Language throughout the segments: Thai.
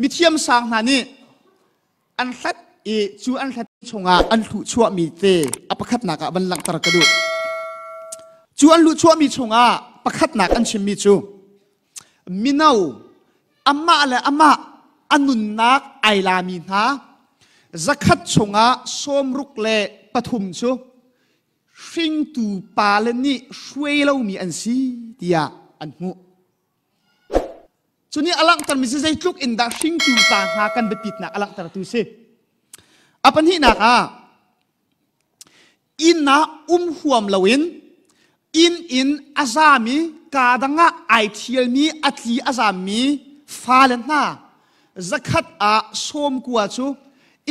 มีเทียมสางนานี่อันสัดเอจูอันสัดชงอาอันลุชัวมีเตอปะคัดหนักบันหลังตรกระดูจูอันลุชัวมีชงอาปะคัดหนักอันชิมมีจูมีนนาวอามาอะไรอามาอันนุนนักไอลามีนะจะคัดชงอาส้มรุกเล่ปฐุมจูสิงตูปาเลนี่ช่วยเรามีอันซีเดียอันหูชุนี้อลังตรมิซิใจจุกอินดาชิงตูตาหากันเบปิดนะอลังตรตุเซอปันหินะค่ะอินนะอุ้มหวมเลวินอินอินอาซามีกาดังะไอเทียมีอัตลีอาซามีฟาเลนนาสักขัดอาสมกัวชู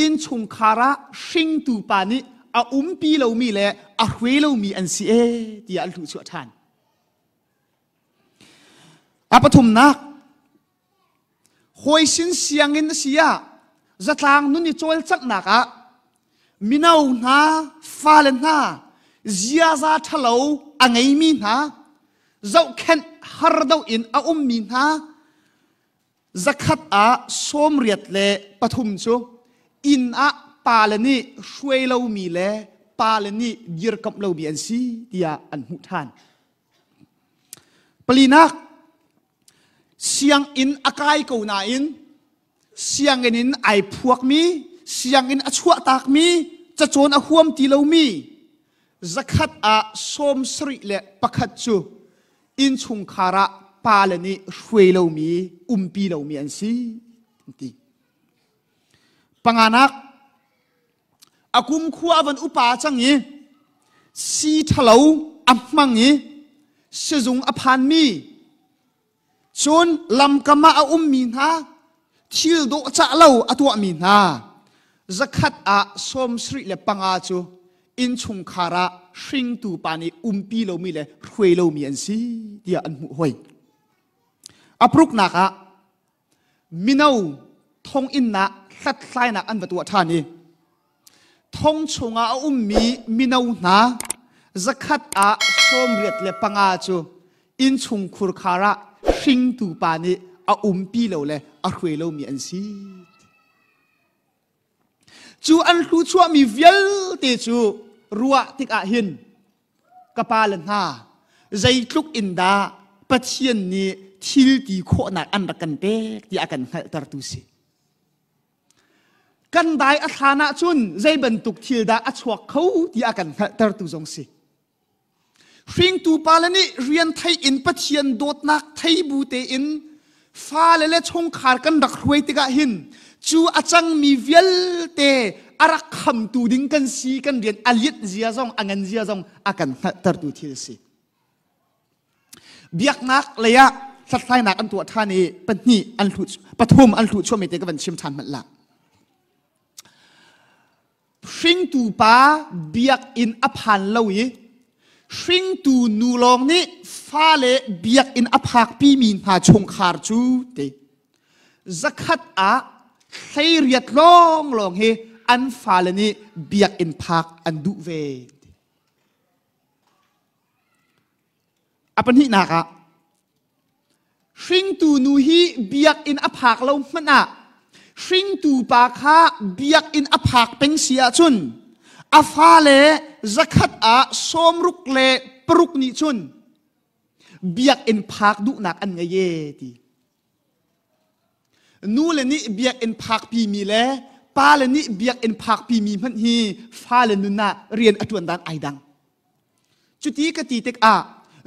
อินชุงคาระชิงตูปานิอาอุ้มปีเลวมีแหละอาเวเลมีอันซีเอที่อัลลุชัวทานอาปฐุมนัก khoi sin siang in sia zatlang nuni chol chak naka minau na falen na zia za thalo angai mi na zau khen har dau in a um mi na zakhat a som riat le pathum chu in a palani shuai lo mi le palani dir kap lo bi an si tia an hu than palinak siang in akai ko na in siang in in ai phuak mi siang in achua tak mi cha chon a huam ti lo mi zakhat a som sri le pakhat chu in chung khara pa le ni hruai lo mi um pi lo mi an si ti panganak akum khuwa van upa changi si thalo ammangi sezung aphan mi ชนลำกมาอุ้มมีนาชิลดูจะเล่าอตัวมีนาจะขัดอาสมสริเลปังอาจูอินชงคาระชิงตูปานีอุ้มปีเรามีเลยรวยเรามีอันซีเดียอันมุหวยอปรุกนักะมินาวทงอินนะสัดไซนักอันประตูท่านี้ทงชงอาอุ้มมีมินาวนาจะขัดอาสมเรียดเลปังอาจูอินชงคุรคาระริงตูปานี่อาอุมปีเราเลยอาคุยเรามีอันซีจูอันรู้ชัวมีเวลเตจูรัวติกอาหินกปาลนาใจทุกอินดาปัจเจียนนี้ทิลตีโคนักอันรักันเตกที่อากันตรตุสีกันได้อัฐานะชุนใจบรรทุกทิลดาอัชวะเขาที่อากันตรตุจงสี hring tu pa la ni rian thai in pathian dot nak thai bu te in fa le le chong khar kan rak ruai te ga hin chu achang mi vial te arak kham tu ding kan si kan rian alit zia zong angan zia zong akan tar tu thil si biak nak le ya sat sai nak an tu tha ni pan ni an thu pathum an thu chome te ka ban chim than mat la hring tu pa biak in aphan lo yi ชิงตูนูลองนี่ฟ้าเลเบียกอินอภักพีมีหาชงคาร์จูเตสักขัดอาใครเรียดลองลองเฮอันฟ้าเลนี่เบียกอินพักอันดุเวอปันห้นักะชิงตูนูฮีเบียกอินอภักเรามันอะชิงตูปาคาเบียกอินอภักเป็นเสียชุนอาฟ้าเลจะขัดอาสมรุกเละปรุกนิชุนเบียกเอ็นพักดุนักอันเงเยตีนู่เลนี่เบียกเอ็นพักพีมีแลป้าเลนี่เบียกเอ็นพักพีมีพันฮีฟ้าเลนุนาเรียนอตวนดันไอดังจุดีกตีเตกอา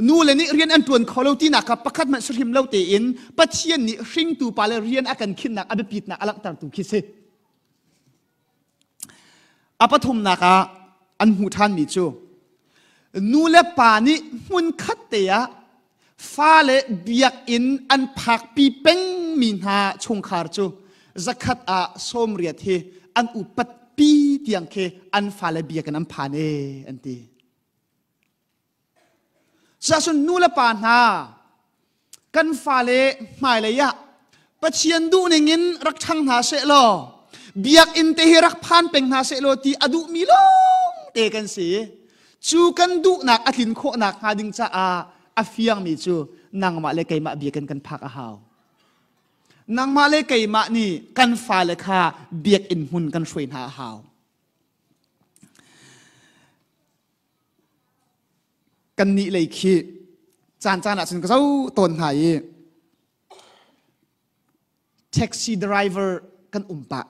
นู่เลนี่เรียนอันตวนเขาเล่าที่นักประคัดมันสริมเล่าเตียนปัจเชียนนี่ริงตูป้าเลเรียนอักันขินนักอดปิดนักอลักตันตุคิเซอปฐมนาคาอันหูท่านมีจูนูเลป่านี้มุนคัดเตียฟ้าเลเบียกอินอันผักปีเป่งมีหาชงคาร์จูจะคัดอาสมเรียทีอันอุปตปีเตียงเคอันฟ้าเลเบียกันอันผ่านเออันตีจะสนนูเลป่านากันฟ้าเลไม่เลยยะปัจเจียนดูในงินรักทังหาเสลอเบียกอินเตหิรักพานเป็งหาเสลอตีอดุมีโลเอกันสีจูกันดุนักอธินโคนักหาดิงจะอาอาฟียงมีจูนางมาเลกัยมาเบียกันกันพักอาหาวนางมาเลกัยมานี่กันฟ้าเลค่เบียกอินหุนกันช่วยหาหาวกันนี่เลยคิดจานจานอ่ะฉันก็เจ้าตนหายแท็กซี่ดรเวอร์กันอุ่มปะ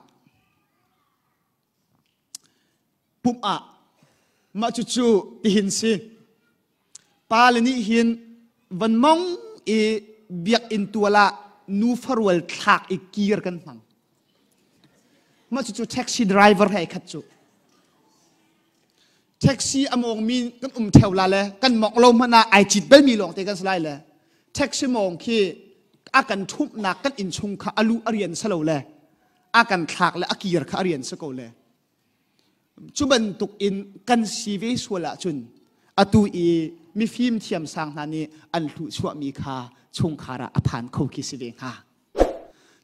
ปุ๊บอ่ะมาจุจูตีหินสิปาลนี่หินวันมองอีเบียกอินตัวละนูฟารวลทักอีกีร์กันฟังมาจุจูแท็กซี่ดรายเวอร์ให้ขัดจูแท็กซี่อมองมีกันอุ้มแถวละเลยกันหมอกลมมานาไอจิตเบลมีหลงเตกันสไลเลยแท็กซี่มองคีอากันทุบหนักกันอินชงค่ะอลูอเรียนสโลเลยอากันทากและอากีรค่ะอเรียนสโกเลยชุบันตุกอินกันซีเวสวละจุนอตูอีมีฟิล์มเทียมสางนานีอันลุชวมีคาชงคาระอภานเขาคิสเวงฮา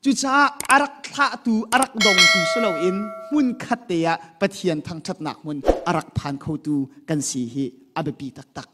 จุจ้าอารักทะตูอารักดงตูสโลอินมุนคัตเตียปะเทียนทางชัดหนักมุนอารักพานเขาตูกันสีฮีอับปีตักตัก